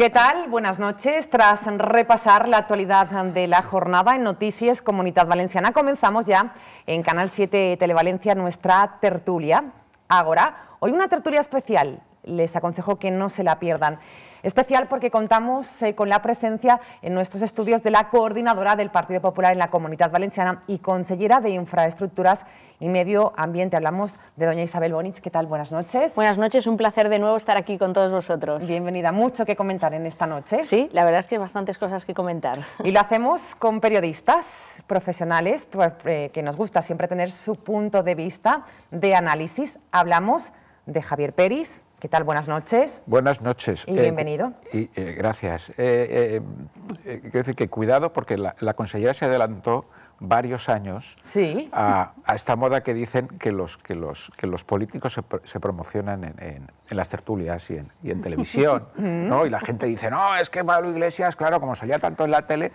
¿Qué tal? Buenas noches. Tras repasar la actualidad de la jornada en Noticias Comunidad Valenciana, comenzamos ya en Canal 7 Televalencia nuestra tertulia. Ahora, hoy una tertulia especial. Les aconsejo que no se la pierdan. Especial porque contamos eh, con la presencia en nuestros estudios de la coordinadora del Partido Popular en la Comunidad Valenciana y consellera de Infraestructuras y Medio Ambiente. Hablamos de doña Isabel Bonich. ¿Qué tal? Buenas noches. Buenas noches, un placer de nuevo estar aquí con todos vosotros. Bienvenida, mucho que comentar en esta noche. Sí, la verdad es que hay bastantes cosas que comentar. Y lo hacemos con periodistas profesionales, eh, que nos gusta siempre tener su punto de vista de análisis. Hablamos de Javier Peris, ¿Qué tal? Buenas noches. Buenas noches. Y eh, bienvenido. Eh, gracias. Eh, quiero decir que cuidado porque la, la consellera se adelantó varios años a, esta moda que dicen que los, que los, que los políticos se, promocionan en, las tertulias y en, televisión. ¿no? Y la gente dice, no, es que Pablo Iglesias, claro, como salía tanto en la tele,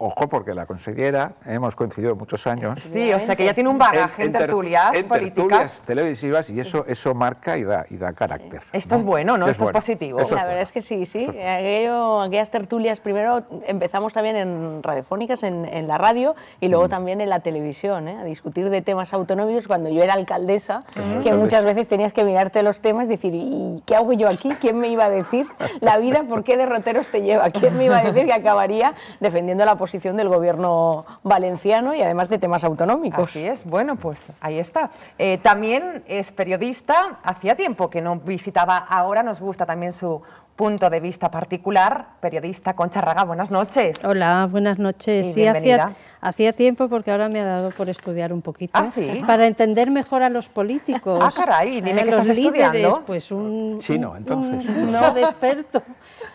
Ojo, porque la consejera, ¿eh? hemos coincidido muchos años. Sí, o sea que ya tiene un bagaje en, tertulias políticas. Tertulias televisivas y eso, eso marca y da, y da carácter. Esto es bueno, ¿no? Esto, es, positivo. la verdad es que sí, sí. aquellas tertulias, primero empezamos también en radiofónicas, en, la radio y luego mm. también en la televisión, ¿eh? a discutir de temas autonómicos cuando yo era alcaldesa, que muchas veces tenías que mirarte los temas y decir, ¿y qué hago yo aquí? ¿Quién me iba a decir la vida? ¿Por qué derroteros te lleva? ¿Quién me iba a decir que acabaría defendiendo la posición? posición del gobierno valenciano y además de temas autonómicos. Así es, bueno, pues ahí está. Eh, también es periodista, hacía tiempo que no visitaba ahora, nos gusta también su punto de vista particular. Periodista Concha Raga, buenas noches. Hola, buenas noches. Y sí, hacía, hacía, tiempo porque ahora me ha dado por estudiar un poquito. ¿Ah, sí? Para entender mejor a los políticos. Ah, caray, dime eh, que estás estudiando. Pues un chino, entonces. Un curso de experto.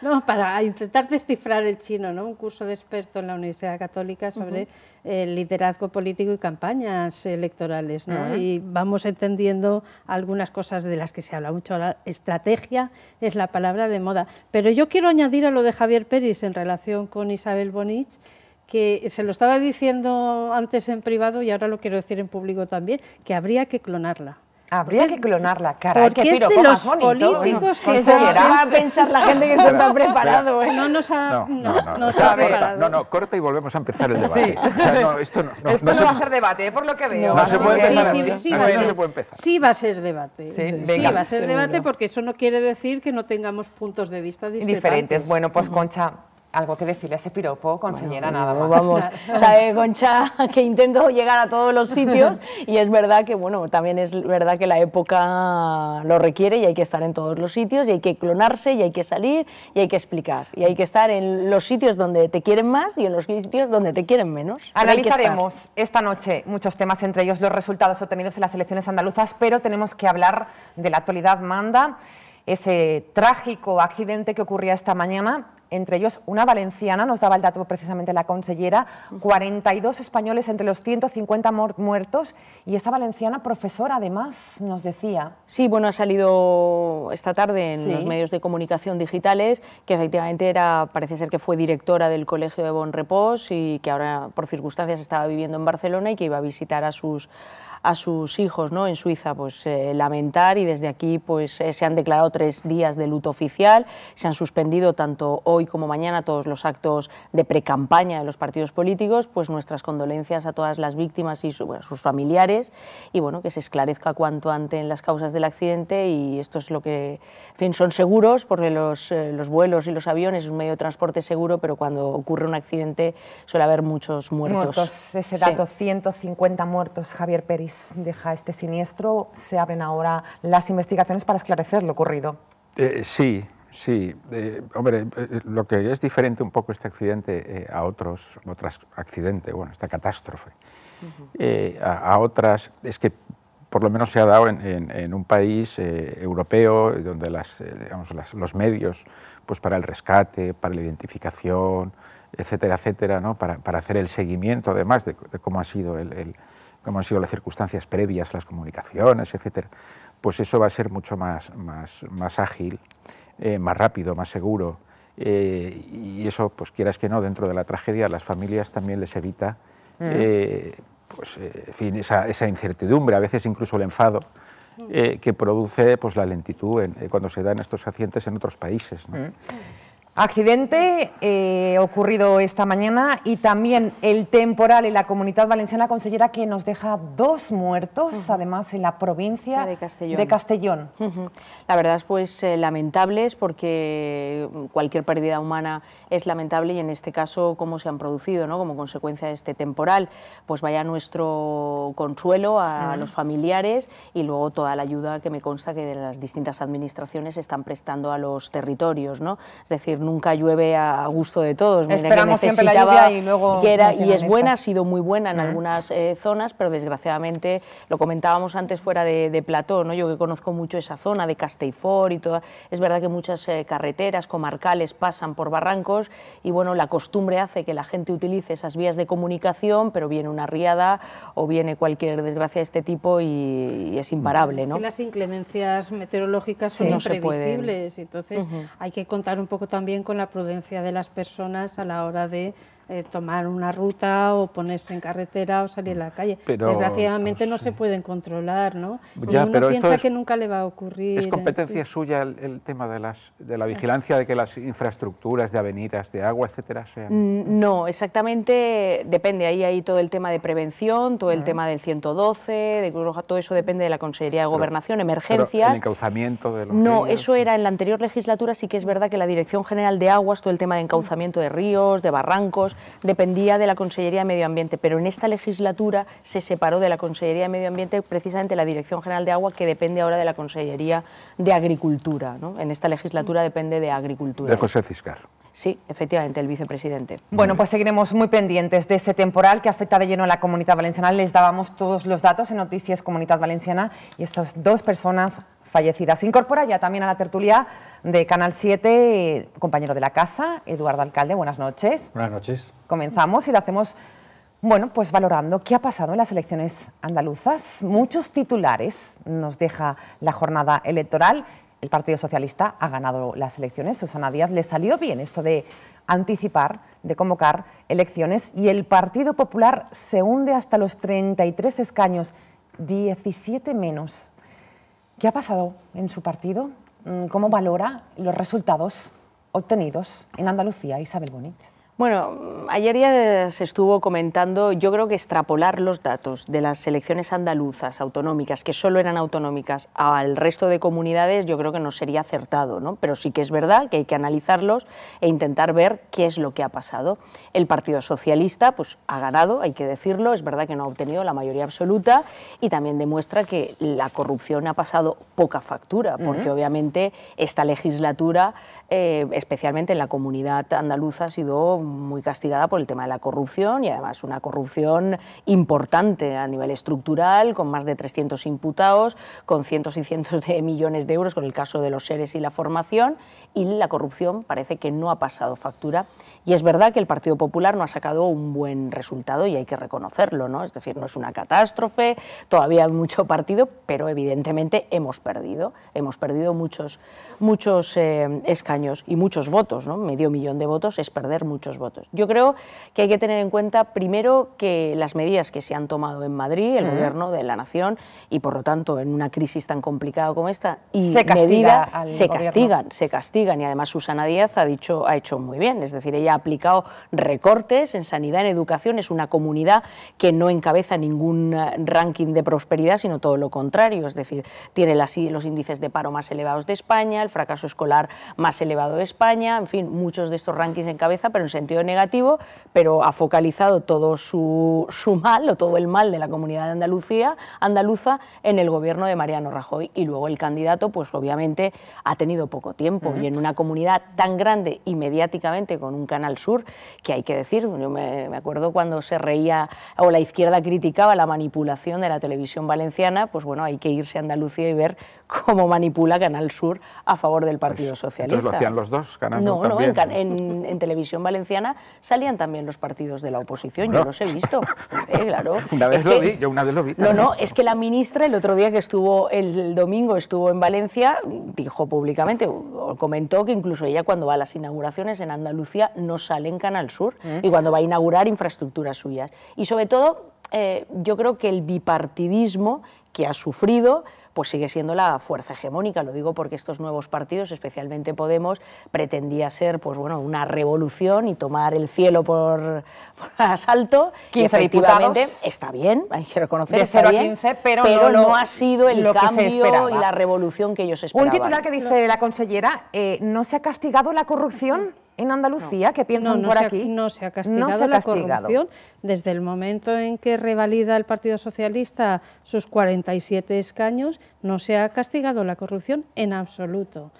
No, para intentar descifrar el chino, ¿no? Un curso de experto en la Universidad Católica sobre eh, liderazgo político y campañas electorales, ¿no? Ah. Y vamos entendiendo algunas cosas de las que se habla mucho. La estrategia es la palabra de moda pero yo quiero añadir a lo de Javier Pérez en relación con Isabel Bonich, que se lo estaba diciendo antes en privado y ahora lo quiero decir en público también, que habría que clonarla. Habría que clonar la cara. Porque es de los políticos que se va a pensar la gente que se está preparado. No nos ha, no, no, no, no, está corta, y volvemos a empezar el debate. esto no, no, va a ser debate, eh, por lo que veo. No, se puede sí, empezar así. no se Sí va a ser debate. Sí, va a ser debate porque eso no quiere decir que no tengamos puntos de vista diferentes. Diferentes. Bueno, pues Concha, algo que decirle a ese piropo, consejera, nada más. Vamos, sabe, eh, Concha, que intento llegar a todos los sitios y es verdad que, bueno, también es verdad que la época lo requiere y hay que estar en todos los sitios y hay que clonarse y hay que salir y hay que explicar y hay que estar en los sitios donde te quieren más y en los sitios donde te quieren menos. Analizaremos esta noche muchos temas, entre ellos los resultados obtenidos en las elecciones andaluzas, pero tenemos que hablar de la actualidad manda ese trágico accidente que ocurría esta mañana. Entre ellos, una valenciana, nos daba el dato precisamente la consellera, 42 españoles entre los 150 muertos y esa valenciana profesora además nos decía. Sí, bueno, ha salido esta tarde en los medios de comunicación digitales que efectivamente era, parece ser que fue directora del colegio de Repos y que ahora por circunstancias estaba viviendo en Barcelona y que iba a visitar a sus a sus hijos ¿no? en Suiza, pues eh, lamentar y desde aquí pues eh, se han declarado tres días de luto oficial, se han suspendido tanto hoy como mañana todos los actos de precampaña de los partidos políticos, pues nuestras condolencias a todas las víctimas y sus familiares y bueno, que se esclarezca cuanto antes las causas del accidente y esto es lo que, fin, son seguros porque los, eh, los vuelos y los aviones es un medio de transporte seguro, pero cuando ocurre un accidente suele haber muchos muertos. muertos ese dato, 150 muertos, Javier Peris deja este siniestro, se abren ahora las investigaciones para esclarecer lo ocurrido. Eh, sí, sí. Eh, hombre, eh, lo que es diferente un poco este accidente a otros, otras accidente, bueno, esta catástrofe, a, otras, es que por lo menos se ha dado en, un país europeo donde las, los medios pues para el rescate, para la identificación, etcétera, etcétera, ¿no? para, hacer el seguimiento además de, cómo ha sido el como han sido las circunstancias previas, las comunicaciones, etcétera, pues eso va a ser mucho más, más, más ágil, eh, más rápido, más seguro. Eh, y eso, pues quieras que no, dentro de la tragedia, a las familias también les evita mm. eh, pues, esa, incertidumbre, a veces incluso el enfado. que produce pues, la lentitud cuando se dan estos accidentes en otros países. Mm. Accidente eh, ocurrido esta mañana y también el temporal en la comunidad valenciana consellera que nos deja dos muertos, además en la provincia de Castellón. La verdad es pues eh, lamentables porque cualquier pérdida humana es lamentable y en este caso cómo se han producido ¿no? como consecuencia de este temporal. Pues vaya nuestro consuelo a, los familiares y luego toda la ayuda que me consta que de las distintas administraciones están prestando a los territorios. ¿no? Es decir, nunca llueve a gusto de todos. Esperamos siempre la lluvia y luego... y es buena, ha sido muy buena en algunas eh, zonas, pero desgraciadamente, lo comentábamos antes fuera de, de, Plató, ¿no? yo que conozco mucho esa zona de Castellfort y toda, es verdad que muchas eh, carreteras comarcales pasan por barrancos y bueno, la costumbre hace que la gente utilice esas vías de comunicación, pero viene una riada o viene cualquier desgracia de este tipo y, es imparable. ¿no? que las inclemencias meteorológicas son imprevisibles, entonces hay que contar un poco también con la prudencia de las personas a la hora de eh, tomar una ruta o ponerse en carretera o salir a la calle. Pero, Desgraciadamente no pues, se pueden controlar, ¿no? uno piensa que nunca le va a ocurrir. ¿Es competencia suya el, tema de, las, de la vigilancia de que las infraestructuras de avenidas, de agua, etcétera, sean...? Mm, no, exactamente depende. Ahí hay todo el tema de prevención, todo el ah. tema del 112, de todo eso depende de la Consejería de Gobernación, emergencias... el encauzamiento de los No, eso era en la anterior legislatura, sí que es verdad que la Dirección General de Aguas, todo el tema de encauzamiento de ríos, de barrancos dependía de la Consellería de Medio Ambiente, pero en esta legislatura se separó de la Consellería de Medio Ambiente precisamente la Dirección General de Agua, que depende ahora de la Consellería de Agricultura. En esta legislatura depende de Agricultura. De José Ciscar. Sí, efectivamente, el vicepresidente. Bueno, pues seguiremos muy pendientes de ese temporal que afecta de lleno a la comunidad valenciana. Les dábamos todos los datos en Noticias Comunidad Valenciana y estas dos personas fallecidas. Se incorpora ya también a la tertulia de Canal 7, compañero de la casa, Eduardo Alcalde, buenas noches. Buenas noches. Comenzamos y lo hacemos, bueno, pues valorando qué ha pasado en las elecciones andaluzas. Muchos titulares nos deja la jornada electoral. El Partido Socialista ha ganado las elecciones. Susana Díaz le salió bien esto de anticipar, de convocar elecciones y el Partido Popular se hunde hasta los 33 escaños, 17 menos. ¿Qué ha pasado en su partido? Mm, ¿Cómo valora los resultados obtenidos en Andalucía, Isabel Bonit? Bueno, ayer ya se estuvo comentando, yo creo que extrapolar los datos de las elecciones andaluzas autonómicas, que solo eran autonómicas, al resto de comunidades, yo creo que no sería acertado, ¿no? Pero sí que es verdad que hay que analizarlos e intentar ver qué es lo que ha pasado. El Partido Socialista, pues, ha ganado, hay que decirlo, es verdad que no ha obtenido la mayoría absoluta y también demuestra que la corrupción ha pasado poca factura, porque obviamente esta legislatura eh, especialmente en la comunidad andaluza, ha sido muy castigada por el tema de la corrupción y además una corrupción importante a nivel estructural, con más de 300 imputados, con cientos y cientos de millones de euros con el caso de los seres y la formación, y la corrupción parece que no ha pasado factura y es verdad que el Partido Popular no ha sacado un buen resultado y hay que reconocerlo, ¿no? Es decir, no es una catástrofe, todavía hay mucho partido, pero evidentemente hemos perdido, hemos perdido muchos, muchos eh, escaños y muchos votos, ¿no? Medio millón de votos es perder muchos votos. Yo creo que hay que tener en cuenta primero que las medidas que se han tomado en Madrid, el gobierno de la nación y por lo tanto en una crisis tan complicada como esta y se castiga se castigan, se castigan y además Susana Díaz ha dicho ha hecho muy bien, es decir, ella aplicado recortes en sanidad, en educación. Es una comunidad que no encabeza ningún eh, ranking de prosperidad, sino todo lo contrario. Es decir, tiene los índices de paro más elevados de España, el fracaso escolar más elevado de España, en fin, muchos de estos rankings encabeza pero en sentido negativo, pero ha focalizado todo su, mal o todo el mal de la comunidad de Andalucía, andaluza en el gobierno de Mariano Rajoy. Y luego el candidato, pues obviamente, ha tenido poco tiempo y en una comunidad tan grande y mediáticamente con un canal al Sur, que hay que decir, yo me, acuerdo cuando se reía o la izquierda criticaba la manipulación de la televisión valenciana, pues bueno, hay que irse a Andalucía y ver cómo manipula Canal Sur a favor del Partido pues, Socialista. Entonces lo hacían los dos, Canal No, no, en, Televisión Valenciana salían también los partidos de la oposición, yo los he visto. Eh, claro. Una vez lo vi, yo una vez lo vi. No, no, es que la ministra el otro día que estuvo, el domingo estuvo en Valencia, dijo públicamente, comentó que incluso ella cuando va a las inauguraciones en Andalucía no sale en Canal Sur ¿Eh? y cuando va a inaugurar infraestructuras suyas. Y sobre todo, eh, yo creo que el bipartidismo que ha sufrido pues sigue siendo la fuerza hegemónica. Lo digo porque estos nuevos partidos, especialmente Podemos, pretendía ser pues bueno, una revolución y tomar el cielo por, asalto. efectivamente está bien, hay que reconocerlo pero, no, ha sido el cambio y la revolución que ellos esperaban. Un titular que dice la consellera, eh, ¿no se ha castigado la corrupción? en Andalucía, que piensan por aquí. no se ha castigado la corrupción. Desde el momento en que revalida el Partido Socialista sus 47 escaños, no se ha castigado la corrupción en absoluto.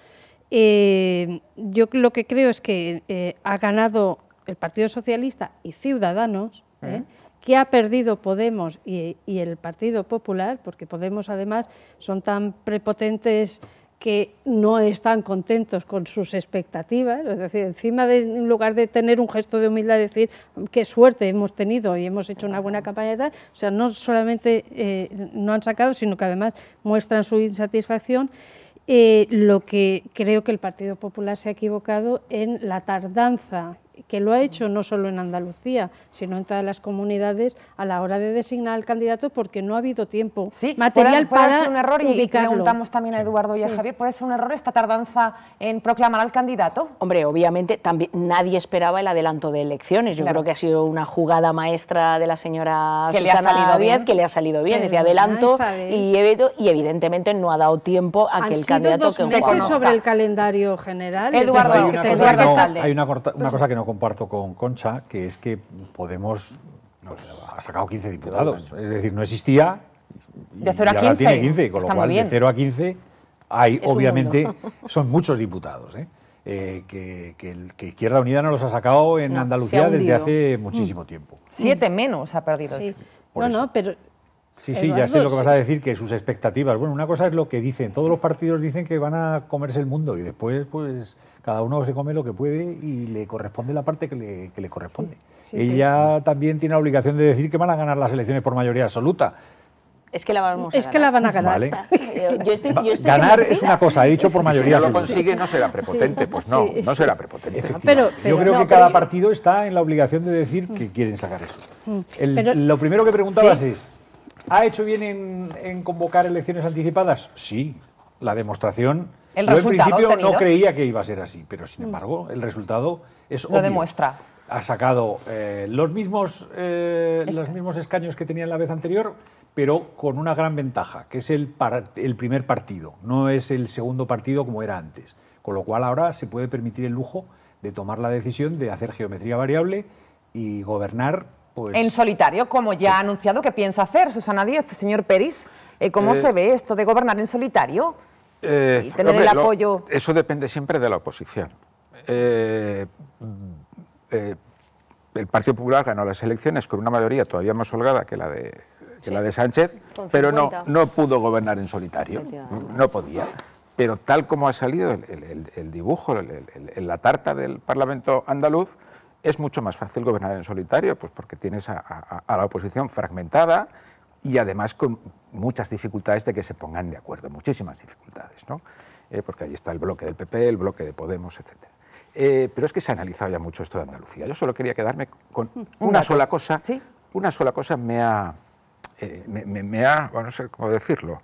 Eh, yo lo que creo es que eh, ha ganado el Partido Socialista y Ciudadanos, mm. ¿eh? que ha perdido Podemos y, y el Partido Popular, porque Podemos además son tan prepotentes que no están contentos con sus expectativas, es decir, encima de, en lugar de tener un gesto de humildad, decir qué suerte hemos tenido y hemos hecho una buena campaña tal, o sea, no solamente eh, no han sacado, sino que además muestran su insatisfacción. Eh, lo que creo que el Partido Popular se ha equivocado en la tardanza que lo ha hecho no solo en Andalucía, sino en todas las comunidades a la hora de designar al candidato porque no ha habido tiempo sí, material puede, para ser un error y, preguntamos también a Eduardo y a Javier, ¿puede ser un error esta tardanza en proclamar al candidato? Hombre, obviamente también nadie esperaba el adelanto de elecciones. Yo creo que ha sido una jugada maestra de la señora que le ha salido bien. que le ha salido bien, ese adelanto y, evidentemente no ha dado tiempo a que el candidato dos sobre el calendario general. Eduardo, hay una, cosa, que una cosa que comparto con Concha, que es que Podemos pues, ha sacado 15 diputados. Es decir, no existía. de 0 a 15. Tiene 15 con lo cual, de 0 a 15 hay, obviamente, son muchos diputados. ¿eh? Eh, que, Izquierda Unida no los ha sacado en Andalucía desde hace mm. muchísimo tiempo. Siete menos ha perdido. Sí. pero. Sí, sí, ya sé lo que vas a decir, que sus expectativas. Bueno, una cosa es lo que dicen. Todos los partidos dicen que van a comerse el mundo y después, pues cada uno se come lo que puede y le corresponde la parte que le, corresponde. Ella también tiene la obligación de decir que van a ganar las elecciones por mayoría absoluta. Es que la Es que la van a ganar. ganar es una cosa, he dicho por mayoría. Si no lo consigue no será prepotente, pues no, no será prepotente. yo creo que cada partido está en la obligación de decir que quieren sacar eso. Mm. lo primero que preguntabas es, ¿ha hecho bien en convocar elecciones anticipadas? Sí, la demostración yo en principio no creía que iba a ser así, pero sin mm. embargo el resultado es Lo demuestra. Ha sacado eh, los, mismos, eh, los mismos escaños que tenía la vez anterior, pero con una gran ventaja, que es el, primer partido, no es el segundo partido como era antes. Con lo cual ahora se puede permitir el lujo de tomar la decisión de hacer geometría variable y gobernar. Pues en solitario, como ya ha anunciado que piensa hacer Susana Díez, señor Peris. Eh, ¿Cómo se ve esto de gobernar en solitario? Eh, tener el apoyo. eso depende siempre de la oposición. Eh, eh, el Partido Popular ganó las elecciones con una mayoría todavía más holgada que la de, la de Sánchez, pero no, no pudo gobernar en solitario, no podía. Pero tal como ha salido el, dibujo, en la tarta del Parlamento andaluz, es mucho más fácil gobernar en solitario, pues porque tienes a la oposición fragmentada y además con muchas dificultades de que se pongan de acuerdo, muchísimas dificultades, ¿no? Eh, porque ahí está el bloque del PP, el bloque de Podemos, etc. Eh, pero es que se ha analizado ya mucho esto de Andalucía. Yo solo quería quedarme con mm, una sola cosa. Una sola cosa me ha... Eh, me, ha... Bueno, no sé cómo decirlo.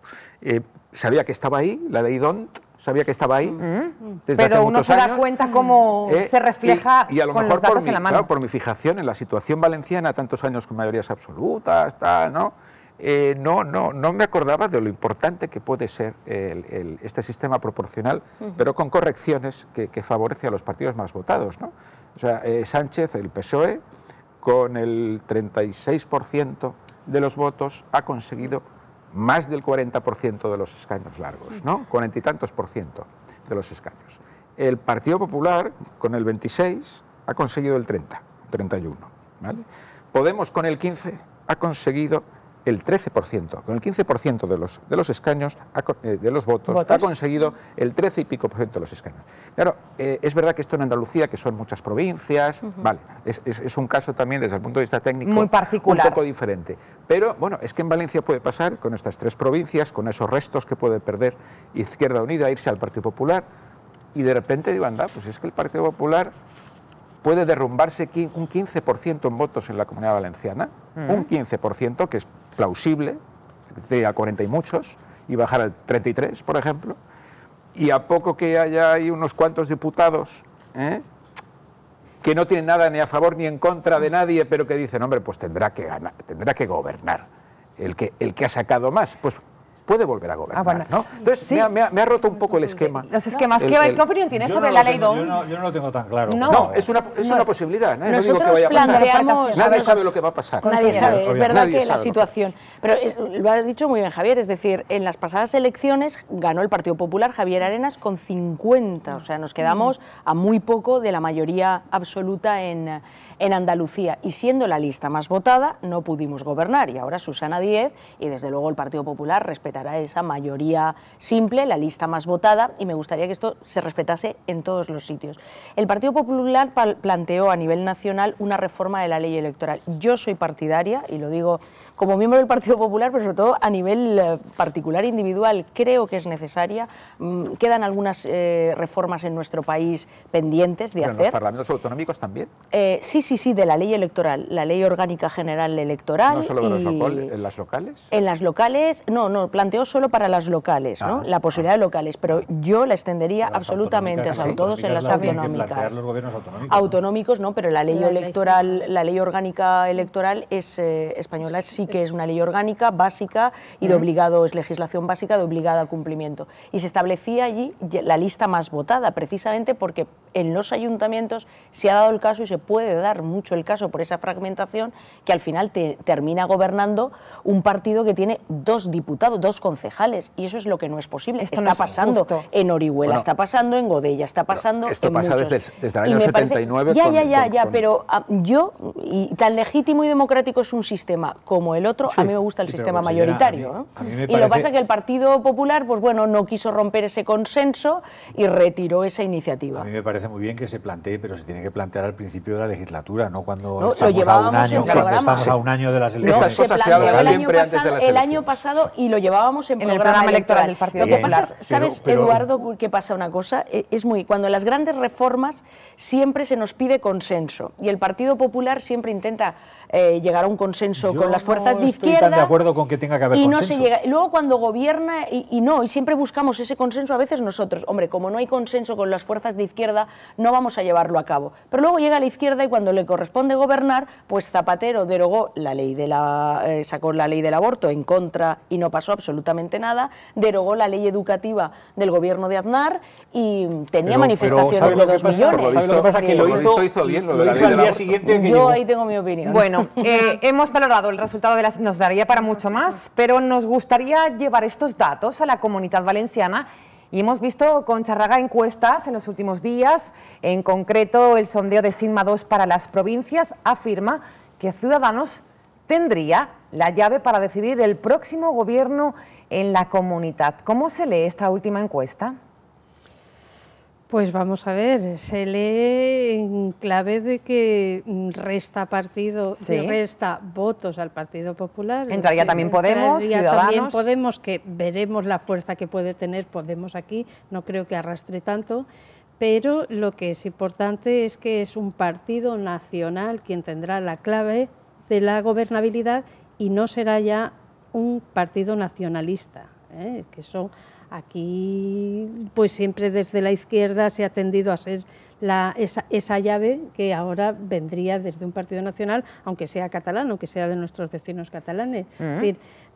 sabía que estaba ahí, la ley DONT, sabía que estaba ahí. Mm. Pero uno se da cuenta cómo se refleja y, mejor en la mano. por mi fijación en la situación valenciana, tantos años con mayorías absolutas, tal, ¿no? Eh, no, no, no me acordaba de lo importante que puede ser este sistema proporcional, pero con correcciones que, favorece a los partidos más votados. O sea, eh, Sánchez, el PSOE, con el 36% de los votos, ha conseguido más del 40% de los escaños largos, ¿no? Cuarenta y tantos por ciento de los escaños. El Partido Popular, con el 26, ha conseguido el 30, 31. ¿vale? Podemos, con el 15, ha conseguido el 13%, con el 15% de los, de los escaños, eh, de los votos, ha conseguido el 13 y pico por ciento de los escaños. Claro, eh, es verdad que esto en Andalucía, que son muchas provincias, vale, es, un caso también desde el punto de vista técnico Muy particular. un poco diferente. Pero bueno, es que en Valencia puede pasar con estas tres provincias, con esos restos que puede perder Izquierda Unida, irse al Partido Popular, y de repente digo, anda, pues es que el Partido Popular puede derrumbarse un 15% en votos en la Comunidad Valenciana, un 15%, que es plausible, a 40 y muchos, y bajar al 33, por ejemplo, y a poco que haya ahí unos cuantos diputados ¿eh? que no tienen nada ni a favor ni en contra de nadie, pero que dicen, hombre, pues tendrá que, ganar, tendrá que gobernar el que, el que ha sacado más. Pues puede volver a gobernar. Ah, ¿no? Entonces, me, ha, roto un poco el esquema. ¿Qué, opinión tienes sobre la ley DOM? yo, no, lo tengo tan claro. No, es una, es una posibilidad. Nadie digo que vaya a pasar. sabe lo que va a pasar. Nadie sabe. Es verdad que la situación... Pero lo ha dicho muy bien Javier, es decir, en las pasadas elecciones ganó el Partido Popular Javier Arenas con 50. O sea, nos quedamos a muy poco de la mayoría absoluta en en Andalucía y siendo la lista más votada no pudimos gobernar y ahora Susana Díez y desde luego el Partido Popular respetará esa mayoría simple, la lista más votada y me gustaría que esto se respetase en todos los sitios. El Partido Popular planteó a nivel nacional una reforma de la ley electoral. Yo soy partidaria y lo digo como miembro del Partido Popular, pero sobre todo a nivel eh, particular, individual, creo que es necesaria. Mm, quedan algunas eh, reformas en nuestro país pendientes de hacer. ¿En los parlamentos autonómicos también? Eh, sí, sí, sí, de la ley electoral, la ley orgánica general electoral. ¿No solo en las locales? En las locales, no, no, planteo solo para las locales, ¿no? Ah. la posibilidad de locales, pero yo la extendería absolutamente a todos en las autonómicas. Los gobiernos autonómicos, autonómicos ¿no? pero la ley electoral, la ley orgánica electoral es española, sí que es una ley orgánica básica y de obligado, es legislación básica de obligada cumplimiento. Y se establecía allí la lista más votada, precisamente porque en los ayuntamientos se ha dado el caso y se puede dar mucho el caso por esa fragmentación que al final termina gobernando un partido que tiene dos diputados, dos concejales, y eso es lo que no es posible. está pasando en Orihuela, está pasando en Godella, está pasando en pasa desde, desde el año 79. ya, ya, ya, pero ah, yo, y tan legítimo y democrático es un sistema como el el otro. a mí me gusta el sistema mayoritario. y lo que pasa es que el Partido Popular, pues bueno, no quiso romper ese consenso y retiró esa iniciativa. A mí me parece muy bien que se plantee, pero se tiene que plantear al principio de la legislatura, no cuando, estamos, a un año, de las elecciones. se, se siempre antes de las El año pasado, y lo llevábamos en, el programa electoral, del Partido Pasa, ¿Sabes, Eduardo, qué pasa una cosa? E, es muy... Cuando las grandes reformas siempre se nos pide consenso y el Partido Popular siempre intenta eh, llegar a un consenso con las fuerzas de izquierda. de acuerdo con que tenga y No se llega. Luego cuando gobierna y, no, y siempre buscamos ese consenso a veces nosotros. Hombre, como no hay consenso con las fuerzas de izquierda, no vamos a llevarlo a cabo. Pero luego llega la izquierda y cuando le corresponde gobernar, pues Zapatero derogó la ley de la eh, sacó la ley del aborto en contra y no pasó absolutamente nada, derogó la ley educativa del gobierno de Aznar y tenía manifestaciones de dos millones. Yo ahí tengo mi opinión. Bueno, Eh, hemos valorado el resultado de las... Nos daría para mucho más, pero nos gustaría llevar estos datos a la comunidad valenciana y hemos visto con Charraga encuestas en los últimos días, en concreto el sondeo de Sigma 2 para las provincias afirma que Ciudadanos tendría la llave para decidir el próximo gobierno en la comunidad. ¿Cómo se lee esta última encuesta? Pues vamos a ver, se lee en clave de que resta partido, resta votos al Partido Popular. Entraría también Podemos, entraría Ciudadanos. También Podemos, que veremos la fuerza que puede tener Podemos aquí, no creo que arrastre tanto, pero lo que es importante es que es un partido nacional quien tendrá la clave de la gobernabilidad y no será ya un partido nacionalista, ¿eh? que son... Aquí, pues siempre desde la izquierda se ha tendido a ser la, esa, llave que ahora vendría desde un partido nacional, aunque sea catalán, aunque sea de nuestros vecinos catalanes. Mm.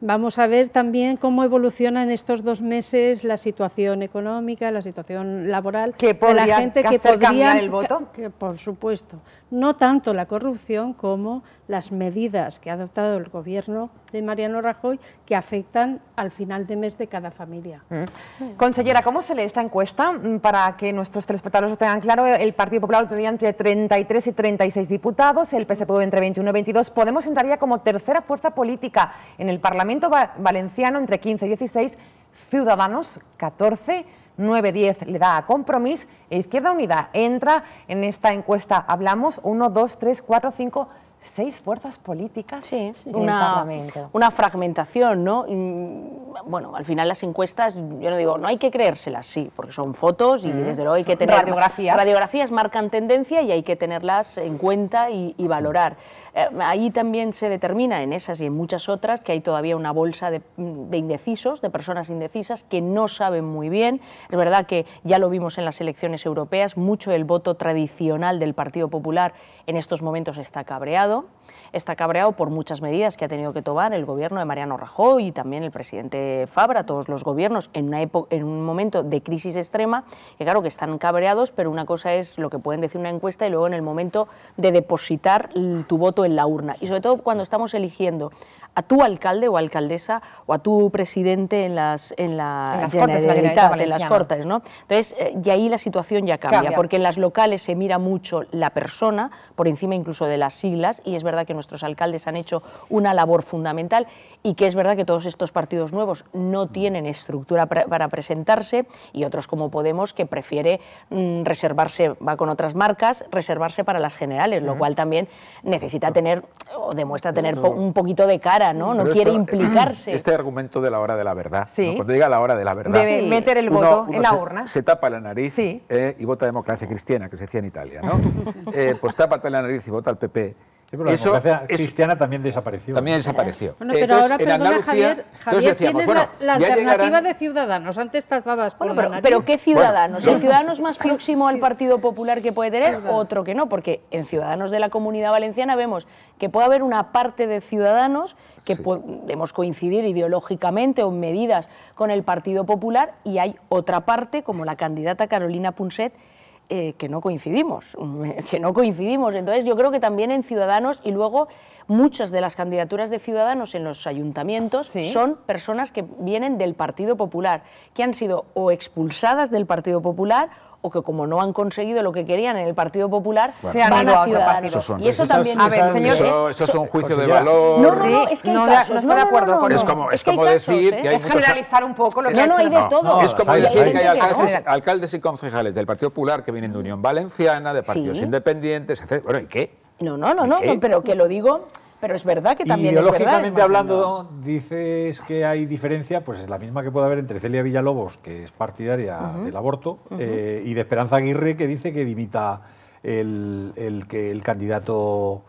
Vamos a ver también cómo evoluciona en estos dos meses la situación económica, la situación laboral que de la gente que podría el voto. Que, por supuesto, no tanto la corrupción como las medidas que ha adoptado el gobierno de Mariano Rajoy que afectan al final de mes de cada familia. Consejera, mm. Consellera, ¿cómo se lee esta encuesta mm, para que nuestros telespectadores lo tengan claro? El Partido Popular tendría entre 33 y 36 diputados, el PSOE entre 21 y 22. Podemos entraría como tercera fuerza política en el Parlamento Parlamento valenciano entre 15 y 16, Ciudadanos 14, 9-10 le da a Compromís e Izquierda Unida entra en esta encuesta. Hablamos 1, 2, 3, 4, 5, 6 fuerzas políticas sí, en una, Parlamento. Una fragmentación, ¿no? Bueno, al final las encuestas, yo no digo, no hay que creérselas, sí, porque son fotos y desde luego hay que tener... Radiografías. Radiografías marcan tendencia y hay que tenerlas en cuenta y valorar. Allí eh, ahí también se determina en esas y en muchas otras que hay todavía una bolsa de, de, indecisos, de personas indecisas que no saben muy bien. Es verdad que ya lo vimos en las elecciones europeas, mucho el voto tradicional del Partido Popular en estos momentos está cabreado está cabreado por muchas medidas que ha tenido que tomar el gobierno de Mariano Rajoy y también el presidente Fabra, todos los gobiernos, en, una en un momento de crisis extrema, que claro que están cabreados, pero una cosa es lo que pueden decir una encuesta y luego en el momento de depositar tu voto en la urna. Y sobre todo cuando estamos eligiendo a tu alcalde o alcaldesa o a tu presidente en las en cortes, las cortes, ¿no? Entonces, eh, y ahí la situación ya cambia, cambia, porque en las locales se mira mucho la persona por encima incluso de las siglas y es verdad que no nuestros alcaldes han hecho una labor fundamental y que es verdad que todos estos partidos nuevos no mm. tienen estructura para presentarse y otros como Podemos que prefiere mm, reservarse, va con otras marcas, reservarse para las generales, lo cual también necesita tener o demuestra tener un poquito de cara, ¿no? No quiere implicarse. Este argumento de la hora de la verdad, cuando diga la hora de la verdad, meter el voto en la urna, se tapa la nariz eh, y vota democracia cristiana, que se decía en Italia, ¿no? eh, pues tapa la nariz y vota al PP la democracia cristiana también desapareció. También desapareció. pero ahora, perdona, Javier, Javier la, alternativa de Ciudadanos. Antes estas con pero, ¿qué Ciudadanos? ¿El Ciudadanos más próximo al Partido Popular que puede tener? Otro que no, porque en Ciudadanos de la Comunidad Valenciana vemos que puede haber una parte de Ciudadanos que podemos coincidir ideológicamente o en medidas con el Partido Popular y hay otra parte, como la candidata Carolina Punset, eh, que no coincidimos, que no coincidimos. Entonces yo creo que también en Ciudadanos y luego muchas de las candidaturas de Ciudadanos en los ayuntamientos son personas que vienen del Partido Popular, que han sido o expulsadas del Partido Popular o que como no han conseguido lo que querían en el Partido Popular, se han ido a otro partido. y eso también... A señor... ¿eh? Eso, es un juicio de valor... No, no, no, es que no, casos. de acuerdo con Es como, es, como decir ¿eh? que hay es como decir que hay alcaldes, alcaldes y concejales del Partido Popular que vienen de Unión Valenciana, de partidos independientes, etc. Bueno, ¿y qué? No, no, no, no, pero que lo digo pero es verdad que también es verdad, hablando dices que hay diferencia pues es la misma que puede haber entre Celia Villalobos que es partidaria del aborto eh, y de Esperanza Aguirre que dice que dimita el, que el candidato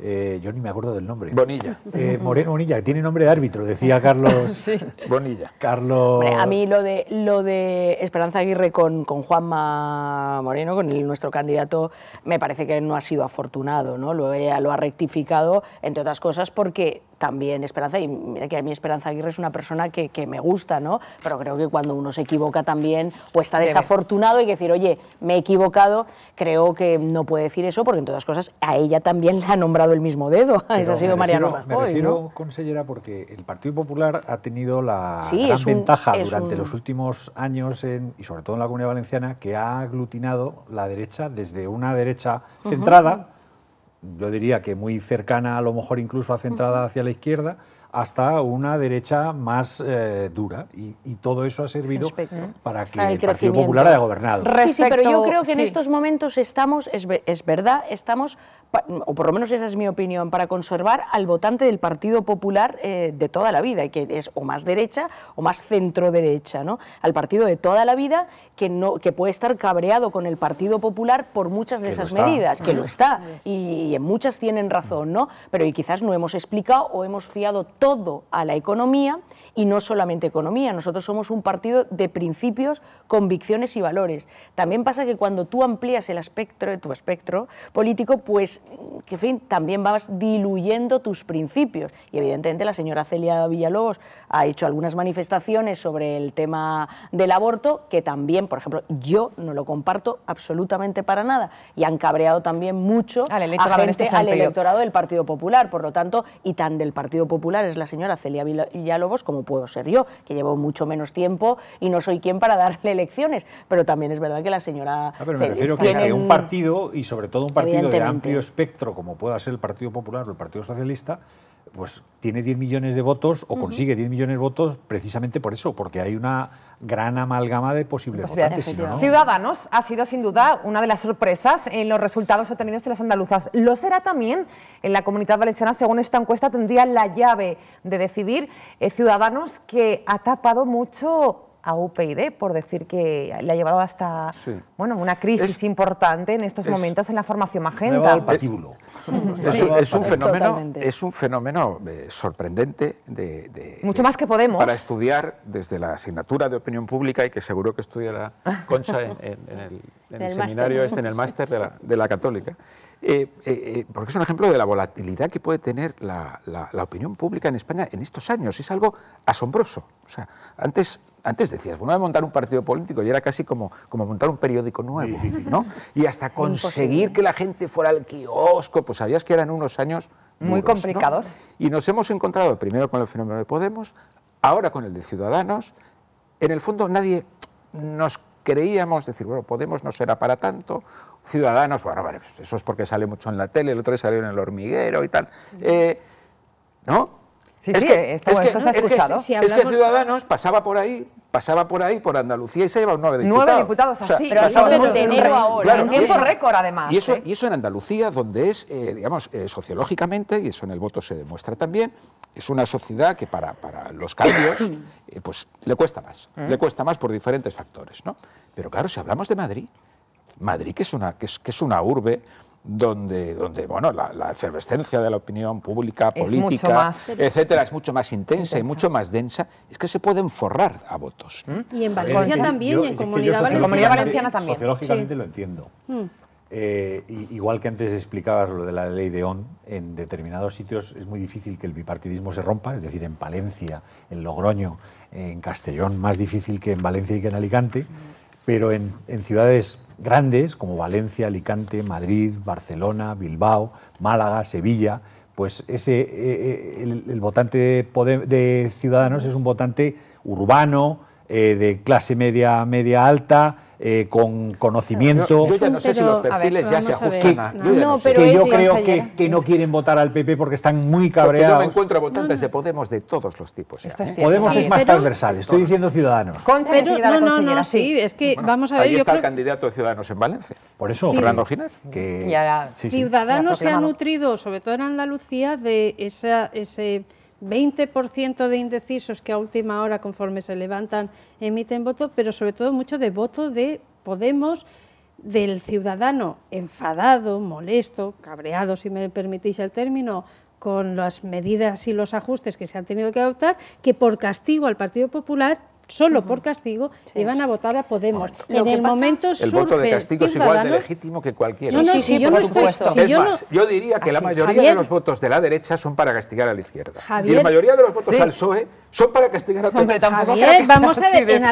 eh, yo ni me acuerdo del nombre. Bonilla. Eh, Moreno Bonilla, que tiene nombre de árbitro, decía Carlos Bonilla. Carlos... a mí lo de, lo de Esperanza Aguirre con, con Juanma Moreno, con nuestro candidato, me parece que no ha sido afortunado, ¿no? Lo, ella lo ha rectificado, entre otras cosas, porque también Esperanza, y mira que a mí Esperanza Aguirre es una persona que, que me gusta, ¿no? Pero creo que cuando uno se equivoca también o está desafortunado y decir, oye, me he equivocado, creo que no puede decir eso, porque en todas cosas a ella también la ha nombrado el mismo dedo, esa ha sido Mariano Rajoy. Me refiero, consellera, porque el Partido Popular ha tenido la gran ventaja durante los últimos años, y sobre todo en la Comunidad Valenciana, que ha aglutinado la derecha desde una derecha centrada, yo diría que muy cercana, a lo mejor incluso a centrada hacia la izquierda, hasta una derecha más eh, dura. Y, todo eso ha servido para que el, Partido Popular haya gobernado. sí, sí, pero yo creo que en estos momentos estamos, es, verdad, estamos, o por lo menos esa es mi opinión, para conservar al votante del Partido Popular eh, de toda la vida, que es o más derecha o más centro derecha, ¿no? Al partido de toda la vida que, no, que puede estar cabreado con el Partido Popular por muchas de esas medidas, que lo está, y, en muchas tienen razón, ¿no? Pero y quizás no hemos explicado o hemos fiado todo todo a la economía y no solamente economía. Nosotros somos un partido de principios, convicciones y valores. También pasa que cuando tú amplías el espectro, tu espectro político, pues, en fin, también vas diluyendo tus principios. Y evidentemente la señora Celia Villalobos ha hecho algunas manifestaciones sobre el tema del aborto, que también, por ejemplo, yo no lo comparto absolutamente para nada. Y han cabreado también mucho al este electorado del Partido Popular. Por lo tanto, y tan del Partido Popular es la señora Celia Villalobos, como puedo ser yo, que llevo mucho menos tiempo y no soy quien para darle elecciones, Pero también es verdad que la señora. Ah, pero me refiero que hay un partido, y sobre todo un partido de amplio espectro, como pueda ser el Partido Popular o el Partido Socialista, pues tiene 10 millones de votos o consigue 10 millones de votos precisamente por eso, porque hay una gran amalgama de posibles pues votantes. Ciudadanos ha sido sin duda una de las sorpresas en los resultados obtenidos en las andaluzas. Lo será también en la comunidad valenciana, según esta encuesta, tendría la llave de decidir eh, Ciudadanos que ha tapado mucho a UPyD por decir que le ha llevado hasta bueno, una crisis importante en estos momentos en la formación magenta. Al Es, un fenómeno, eh, sorprendente de, mucho más que Podemos para estudiar desde la asignatura de opinión pública y que seguro que estudiará Concha en, el, seminario este, en el máster de la, católica. Eh, eh, porque es un ejemplo de la volatilidad que puede tener la, la, opinión pública en España en estos años. Es algo asombroso. O sea, antes antes decías, bueno, a montar un partido político y era casi como, como montar un periódico nuevo, ¿no? Y hasta conseguir que la gente fuera al kiosco, pues sabías que eran unos años... Muy complicados. Y nos hemos encontrado primero con el fenómeno de Podemos, ahora con el de Ciudadanos. En el fondo nadie nos creíamos decir, bueno, Podemos no será para tanto, Ciudadanos, bueno, vale, pues eso es porque sale mucho en la tele, el otro día salió en el hormiguero y tal. Eh, ¿No? es que, escuchado. Es que, Ciudadanos pasaba por ahí, pasaba por ahí, por Andalucía y se llevado nueve diputados. Nueve diputados, así. pero, enero ahora. en tiempo récord, además. ¿eh? Y eso, y eso en Andalucía, donde es, eh, digamos, eh, sociológicamente, y eso en el voto se demuestra también, es una sociedad que para, los cambios pues le cuesta más. Mm. Le cuesta más por diferentes factores, ¿no? Pero claro, si hablamos de Madrid, Madrid que es una, que es una urbe donde, donde bueno, la, efervescencia de la opinión pública, política, etcétera, es mucho más intensa, y mucho más densa, es que se pueden forrar a votos. ¿Mm? Y en Valencia también, y en Comunidad, Valenciana, también. Sociológicamente lo entiendo. Mm. Eh, igual que antes explicabas lo de la ley de ON, en determinados sitios es muy difícil que el bipartidismo se rompa, es decir, en Palencia, en Logroño, en Castellón, más difícil que en Valencia y que en Alicante pero en, ciudades grandes como Valencia, Alicante, Madrid, Barcelona, Bilbao, Málaga, Sevilla, pues ese, eh, eh, el, votante de, Ciudadanos es un votante urbano, eh, de clase media, media alta, eh, con conocimiento. Yo, ya no sé si los perfiles ya se ajustan Yo creo que, no quieren votar al PP porque están muy cabreados. yo me encuentro votantes de Podemos de todos los tipos. ¿Eh? Podemos es más transversal, estoy diciendo ciudadanos. Concha no, no, no, sí, es que vamos a ver. Ahí está el candidato de Ciudadanos en Valencia. Por eso, Fernando Giner. Que... ciudadanos se ha nutrido, sobre todo en Andalucía, de esa, ese 20% de indecisos que a última hora, conforme se levantan, emiten voto, pero sobre todo mucho de voto de Podemos, del ciudadano enfadado, molesto, cabreado, si me permitís el término, con las medidas y los ajustes que se han tenido que adoptar, que por castigo al Partido Popular solo por castigo iban a votar a Podemos. en el momento surge el voto de castigo es igual de legítimo que cualquier... No, no, si yo no es más, yo diría que la mayoría de los votos de la derecha son para castigar a la izquierda. y la mayoría de los votos al PSOE son para castigar a Podemos. Javier, vamos a ver, en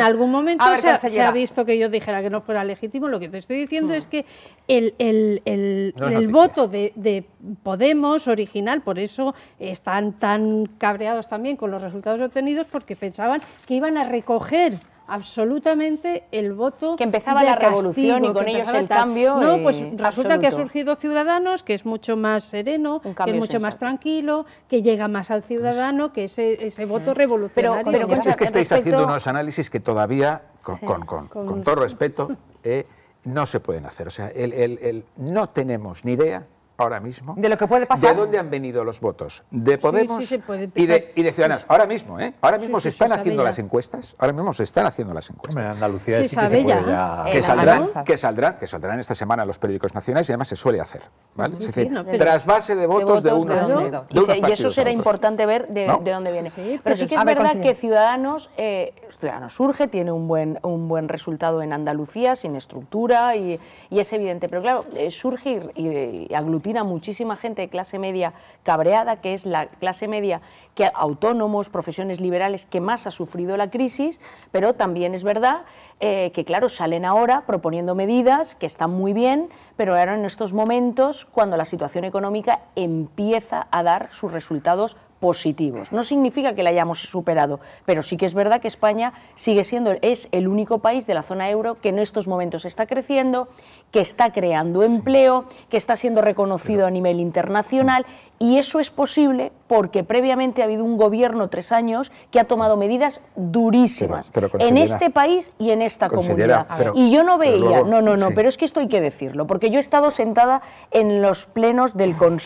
algún, momento se, ha visto que yo dijera que no fuera legítimo. Lo que te estoy diciendo mm. es que el, voto de, de Podemos original, por eso están tan cabreados también con los resultados obtenidos, porque pensaban que iban a recoger absolutamente el voto que empezaba la revolución y con ellos el cambio no eh, pues resulta que ha surgido ciudadanos que es mucho más sereno que es mucho más tranquilo que llega más al ciudadano que ese, ese voto revolucionario pero, es, que estáis haciendo unos análisis que todavía con, todo respeto eh, no se pueden hacer o sea el, no tenemos ni idea ahora mismo. De lo que puede pasar. ¿De dónde han venido los votos? De Podemos y, de, Ciudadanos. Ahora mismo, ¿eh? Ahora mismo se están haciendo las encuestas. Ahora mismo se están haciendo las encuestas. En Andalucía que, eh, que saldrán, que saldrán, que saldrán esta semana los periódicos nacionales y además se suele hacer. ¿vale? es decir, trasvase de votos de, unos. y, eso será importante ver de, dónde viene. Pero, sí que es verdad que eh, Ciudadanos, surge, tiene un buen, un buen resultado en Andalucía, sin estructura y, es evidente. Pero claro, surgir eh, surge y, y aglutina muchísima gente de clase media cabreada, que es la clase media que autónomos, profesiones liberales que más ha sufrido la crisis, pero también es verdad eh, que, claro, salen ahora proponiendo medidas que están muy bien, pero ahora en estos momentos, cuando la situación económica empieza a dar sus resultados positivos. No significa que la hayamos superado, pero sí que es verdad que España sigue siendo, es el único país de la zona euro que en estos momentos está creciendo, que está creando empleo, que está siendo reconocido a nivel internacional y eso es posible porque previamente ha habido un gobierno tres años que ha tomado medidas durísimas en este país y en esta comunidad. y yo no veía, no, no, no, pero es que esto hay que decirlo, porque yo he estado sentada en los plenos del Consejo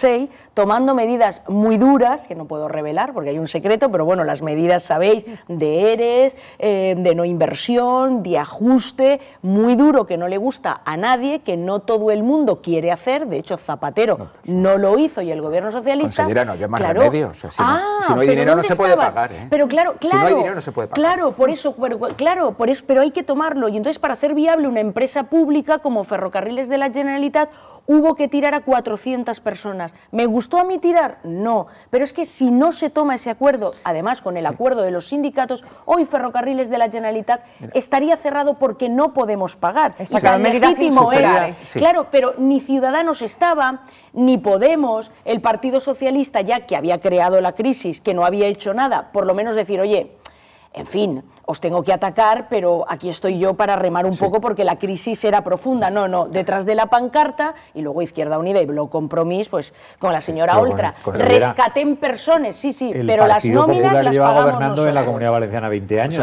tomando medidas muy duras, que no puedo revelar porque hay un secreto, pero bueno, las medidas sabéis, de ERES, eh, de no inversión, de ajuste, muy duro que no le gusta a nadie, que no todo el mundo quiere hacer, de hecho Zapatero no, pues lo hizo y el gobierno socialista. no había más remedio. si, no, hay dinero no se puede pagar. ¿eh? Pero claro, claro. Si no hay dinero no se puede pagar. Claro, por eso, claro, por eso, pero hay que tomarlo. Y entonces, para hacer viable una empresa pública como Ferrocarriles de la Generalitat, hubo que tirar a 400 personas. ¿Me gustó a mí tirar? No. Pero es que si no se toma ese acuerdo, además con el acuerdo de los sindicatos, hoy Ferrocarriles de la Generalitat estaría cerrado porque no podemos pagar. legítimo era. Claro, pero ni Ciudadanos estaba, ni Podemos, el Partido Socialista ya que había creado la crisis, que no había hecho nada, por lo menos decir, oye, en fin os tengo que atacar, pero aquí estoy yo para remar un poco porque la crisis era profunda. No, no, detrás de la pancarta y luego Izquierda Unida y Bloc Compromís, pues con la señora ultra Rescaten personas, sí, sí, pero las nóminas las lleva pagamos gobernando en la Comunidad Valenciana 20 años.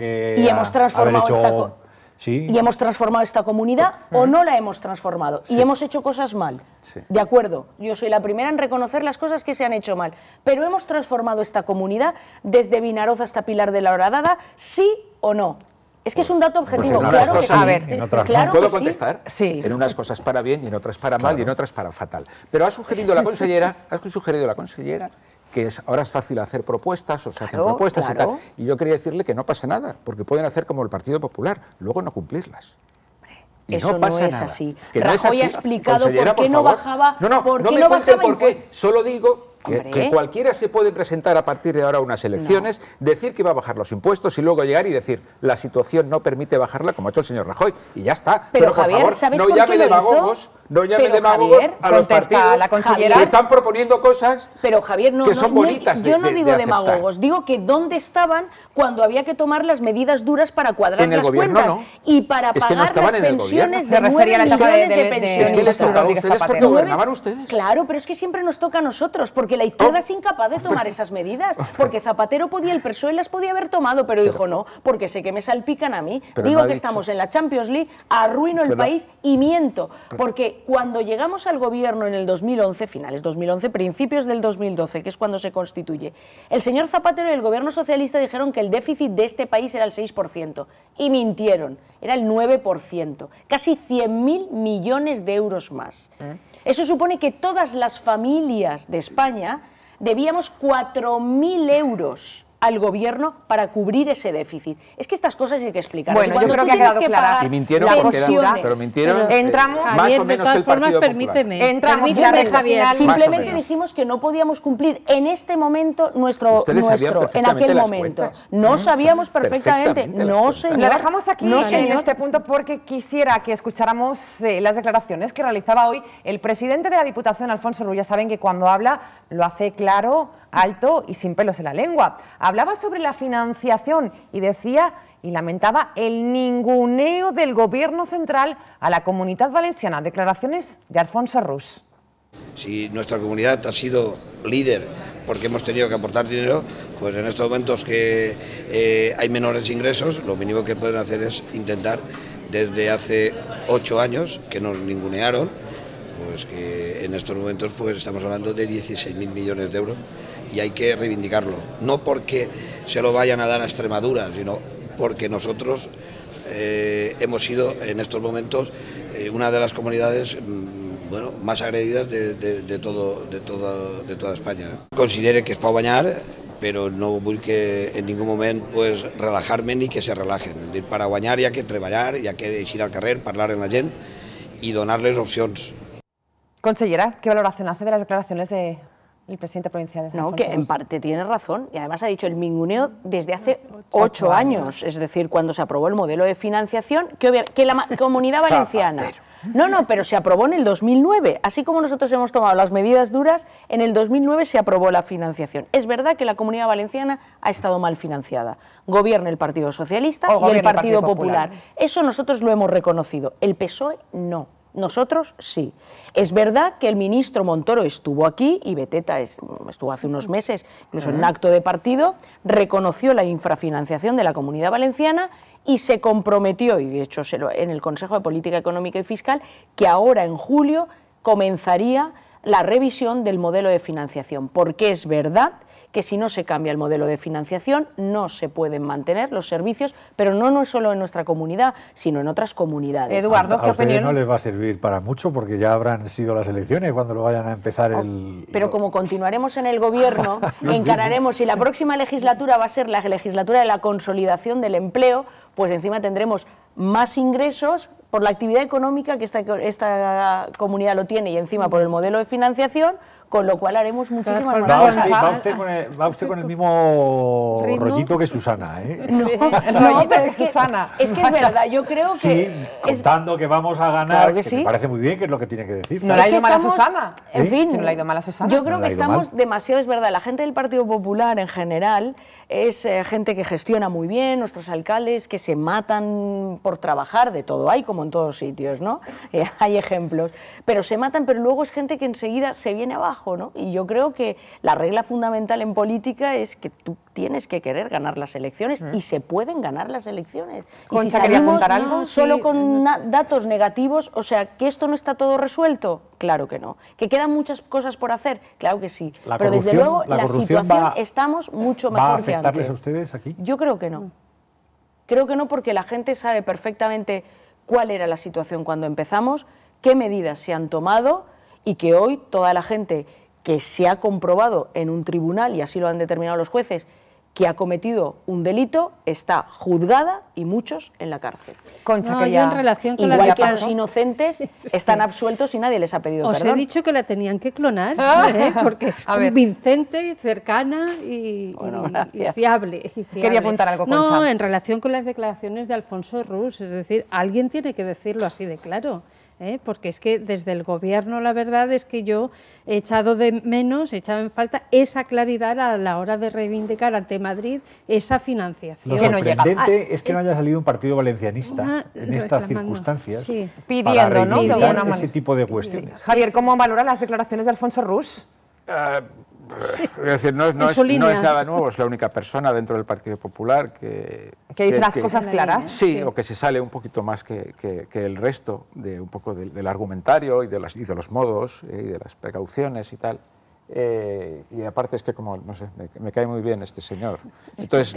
y hemos transformado y hemos transformado esta comunidad o no la hemos transformado. Y hemos hecho cosas mal. De acuerdo, yo soy la primera en reconocer las cosas que se han hecho mal. Pero hemos transformado esta comunidad desde Vinaroz hasta Pilar de la Horadada, sí o no. Es que es un dato pues objetivo. claro que, a ver, eh, ¿Puedo contestar? En unas cosas para bien y en otras para mal y en otras para fatal. Pero ha sugerido la ha sugerido la consellera que es, ahora es fácil hacer propuestas, o se hacen propuestas y tal. Y yo quería decirle que no pasa nada, porque pueden hacer como el Partido Popular, luego no cumplirlas. Y no, pasa es nada, así. Que no es así. ha explicado por qué no bajaba. No, no, no me cuente por qué. Solo digo que, cualquiera se puede presentar a partir de ahora unas elecciones, decir que va a bajar los impuestos y luego llegar y decir la situación no permite bajarla, como ha hecho el señor Rajoy, y ya está. Pero, por Javier, favor, no llame demagogos, no llame demagogos a los partidos están proponiendo cosas Pero Javier, no, que son bonitas. yo no digo demagogos, digo que dónde estaban cuando había que tomar las medidas duras para cuadrar las cuentas y para pagar las pensiones de nueve millones de, pensiones. Es que les tocaba a ustedes porque gobernaban ustedes. Claro, pero es que siempre nos toca a nosotros, porque que la izquierda oh. es incapaz de tomar esas medidas, porque Zapatero podía, el PSOE las podía haber tomado, pero, dijo no, porque sé que me salpican a mí, digo que estamos en la Champions League, arruino el país y miento, porque cuando llegamos al gobierno en el 2011, finales 2011, principios del 2012, que es cuando se constituye, el señor Zapatero y el gobierno socialista dijeron que el déficit de este país era el 6%, y mintieron, era el 9%, casi 100.000 millones de euros más. ¿Eh? Eso supone que todas las familias de España debíamos 4.000 euros al gobierno para cubrir ese déficit. Es que estas cosas hay que explicar. Bueno, yo creo que ha quedado claro Y mintieron la porque pero mintieron entramos, de todas formas, permíteme, Entramos Javier. Simplemente dijimos que no podíamos cumplir en este momento nuestro, en aquel momento. No sabíamos perfectamente, no sé. Lo dejamos aquí en este punto porque quisiera que escucháramos eh, las declaraciones que realizaba hoy el presidente de la Diputación, Alfonso ...ya Saben que cuando habla lo hace claro, alto y sin pelos en la lengua hablaba sobre la financiación y decía y lamentaba el ninguneo del Gobierno central a la comunidad valenciana. Declaraciones de Alfonso Rus. Si nuestra comunidad ha sido líder porque hemos tenido que aportar dinero, pues en estos momentos que eh, hay menores ingresos, lo mínimo que pueden hacer es intentar desde hace ocho años que nos ningunearon, pues que en estos momentos pues estamos hablando de 16.000 millones de euros y hay que reivindicarlo. No porque se lo vayan a dar a Extremadura, sino porque nosotros eh, hemos sido en estos momentos eh, una de las comunidades mm, bueno, más agredidas de, todo, de, toda España. Considere que es para bañar, pero no que en ningún momento pues, relajarme ni que se relajen. Para bañar ya que trabajar, ya que ir al carrer, hablar en la gente y donarles opciones. Consellera, ¿qué valoración hace de las declaraciones de el presidente provincial. No, que en parte tiene razón y además ha dicho el minguneo desde hace ocho, años. es decir, cuando se aprobó el modelo de financiación que, que la comunidad valenciana... No, no, pero se aprobó en el 2009. Así como nosotros hemos tomado las medidas duras, en el 2009 se aprobó la financiación. Es verdad que la comunidad valenciana ha estado mal financiada. Gobierna el Partido Socialista y el Partido, Popular. Eso nosotros lo hemos reconocido. El PSOE no. Nosotros sí. Es verdad que el ministro Montoro estuvo aquí y Beteta estuvo hace unos meses, incluso en un acto de partido, reconoció la infrafinanciación de la comunidad valenciana y se comprometió, y de hecho en el Consejo de Política Económica y Fiscal, que ahora en julio comenzaría la revisión del modelo de financiación, porque es verdad que si no se cambia el modelo de financiación no se pueden mantener los servicios, pero no, no solo en nuestra comunidad, sino en otras comunidades. Eduardo, ¿qué a no les va a servir para mucho porque ya habrán sido las elecciones cuando lo vayan a empezar oh, el... Pero como continuaremos en el gobierno, encararemos, si la próxima legislatura va a ser la legislatura de la consolidación del empleo, pues encima tendremos más ingresos por la actividad económica que esta, esta comunidad lo tiene y encima por el modelo de financiación, con lo cual haremos muchísimas más va, usted, con el, mismo rollito que Susana, ¿eh? No, que, Susana. Es que es verdad, yo creo que... Sí, contando que vamos a ganar, me parece muy bien, que es lo que tiene que decir. No le ha ido mal a Susana. En fin, no Susana. Yo creo que estamos demasiado, es verdad, la gente del Partido Popular en general es eh, gente que gestiona muy bien, nuestros alcaldes que se matan por trabajar, de todo hay, como en todos sitios, ¿no? Eh, hay ejemplos. Pero se matan, pero luego es gente que enseguida se viene abajo y yo creo que la regla fundamental en política es que tú tienes que querer ganar las elecciones mm. y se pueden ganar las elecciones. y si salimos algo? solo con datos negativos, o sea, que esto no está todo resuelto, claro que no. Que quedan muchas cosas por hacer, claro que sí. Pero desde luego la, situación estamos mucho mejor que antes. a ustedes aquí? Yo creo que no. Mm. Creo que no porque la gente sabe perfectamente cuál era la situación cuando empezamos, qué medidas se han tomado y que hoy toda la gente que se ha comprobado en un tribunal, y así lo han determinado los jueces, que ha cometido un delito está juzgada y muchos en la cárcel. Concha, que ya en relación con la los inocentes están absueltos y nadie les ha pedido Os he dicho que la tenían que clonar, ah. porque es convincente, cercana y, fiable, Quería apuntar algo, Concha. No, en relación con las declaraciones de Alfonso Rus, es decir, alguien tiene que decirlo así de claro. ¿eh? porque es que desde el gobierno la verdad es que yo he echado de menos, he echado en falta esa claridad a la hora de reivindicar ante Madrid esa financiación. Lo sorprendente ah, es que no haya salido un partido valencianista ah, en estas circunstancias pidiendo para ese tipo de cuestiones. Javier, ¿cómo valora las declaraciones de Alfonso Rus? Eh, es decir, no, es, nada nuevo, es la única persona dentro del Partido Popular que... ¿Que dice las cosas claras? Sí, o que se sale un poquito más que, el resto de un poco del, argumentario y de, los modos eh, y de las precauciones y tal. Eh, y aparte es que como, no sé, me, cae muy bien este señor. Entonces,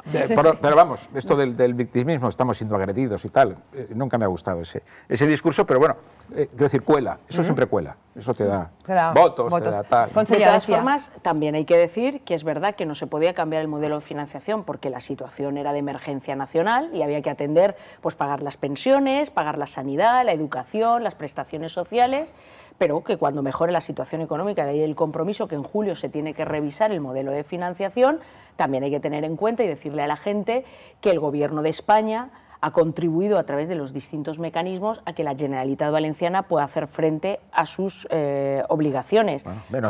pero, vamos, esto del, victimismo, estamos siendo agredidos y tal, eh, nunca me ha gustado ese, ese discurso, pero bueno, eh, quiero decir, cuela, eso siempre cuela, eso te da votos, votos, te da tal. De todas formas, también hay que decir que es verdad que no se podía cambiar el modelo de financiación porque la situación era de emergencia nacional y había que atender, pues pagar las pensiones, pagar la sanidad, la educación, las prestaciones sociales pero que cuando mejore la situación económica, de ahí el compromiso que en julio se tiene que revisar el modelo de financiación, también hay que tener en cuenta y decirle a la gente que el Gobierno de España ha contribuido a través de los distintos mecanismos a que la Generalitat Valenciana pueda hacer frente a sus eh, obligaciones.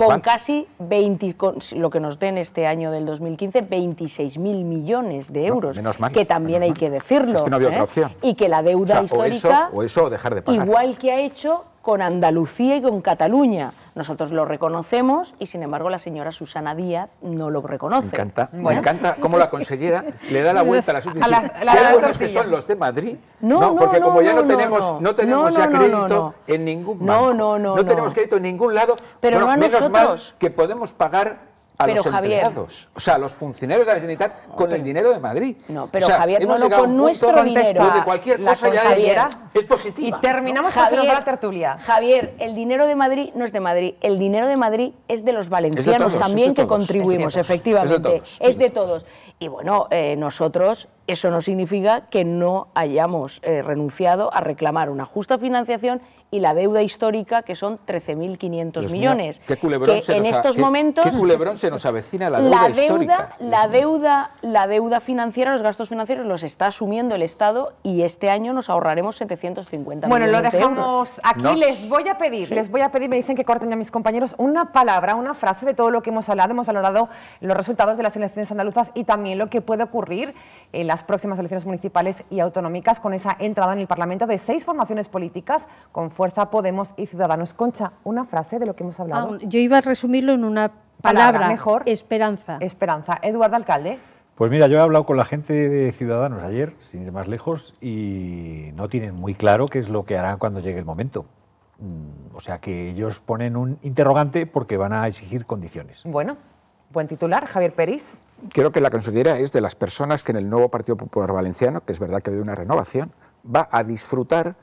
con casi 20, con lo que nos den este año del 2015, 26.000 millones de euros, que también hay que decirlo. Es que no había ¿eh? otra opción. Y que la deuda histórica, o eso, o dejar de pagar. igual que ha hecho con Andalucía y con Cataluña. Nosotros lo reconocemos y, sin embargo, la señora Susana Díaz no lo reconoce. Me encanta, me encanta cómo la consellera le da la vuelta a la que son los de Madrid. No, porque como ya no, tenemos, no, tenemos ya crédito en ningún lado. No, no, no. No tenemos crédito en ningún lado. Pero menos mal que podemos pagar a los empleados, o sea, a los funcionarios de la Generalitat con el dinero de Madrid. No, pero Javier, no, no, con nuestro dinero. cualquier Javier, es, Y terminamos Javier, la tertulia. Javier, el dinero de Madrid no es de Madrid, el dinero de Madrid es de los valencianos también que contribuimos, efectivamente. Es de todos. Y bueno, eh, nosotros eso no significa que no hayamos eh, renunciado a reclamar una justa financiación y la deuda histórica, que son 13.500 millones. qué que en estos momentos... Qué, culebrón se nos avecina la deuda, la deuda La deuda, financiera, los gastos financieros los está asumiendo el Estado y este año nos ahorraremos 750 bueno, millones Bueno, lo dejamos aquí. Les voy a pedir, les voy a pedir, me dicen que corten ya mis compañeros, una palabra, una frase de todo lo que hemos hablado. Hemos valorado los resultados de las elecciones andaluzas y también lo que puede ocurrir en las próximas elecciones municipales y autonómicas con esa entrada en el Parlamento de seis formaciones políticas con Fuerza Podemos y Ciudadanos. Concha, una frase de lo que hemos hablado. Ah, yo iba a resumirlo en una palabra, mejor. Esperanza. Esperanza. Eduardo Alcalde. Pues mira, yo he hablado con la gente de Ciudadanos ayer, sin ir más lejos, y no tienen muy claro qué es lo que harán cuando llegue el momento. Mm, o sea que ellos ponen un interrogante porque van a exigir condiciones. Bueno, buen titular, Javier Peris. Creo que la consejera es de las personas que en el nuevo Partido Popular Valenciano, que es verdad que hay una renovación, va a disfrutar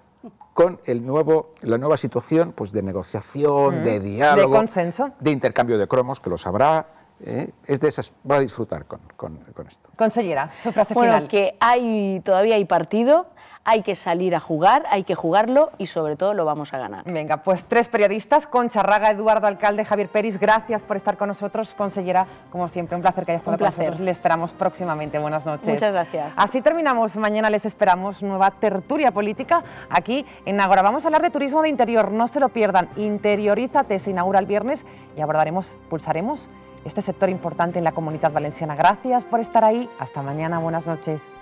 con el nuevo, la nueva situación pues, de negociación, mm. de diálogo, de, consenso. de intercambio de cromos, que lo sabrá, ¿eh? es de esas, va a disfrutar con, esto. Consellera, su frase bueno, que hay, todavía hay partido, hay que salir a jugar, hay que jugarlo y sobre todo lo vamos a ganar. Venga, pues tres periodistas, Concha Raga, Eduardo Alcalde, Javier Peris, gracias por estar con nosotros. Consellera, como siempre, un placer que haya estado con nosotros. Le esperamos próximamente. Buenas noches. Muchas gracias. Así terminamos. Mañana les esperamos nueva tertulia política aquí en Agora. Vamos a hablar de turismo de interior, no se lo pierdan. Interiorízate, se inaugura el viernes y abordaremos, pulsaremos este sector importante en la comunidad valenciana. Gracias por estar ahí. Hasta mañana. Buenas noches.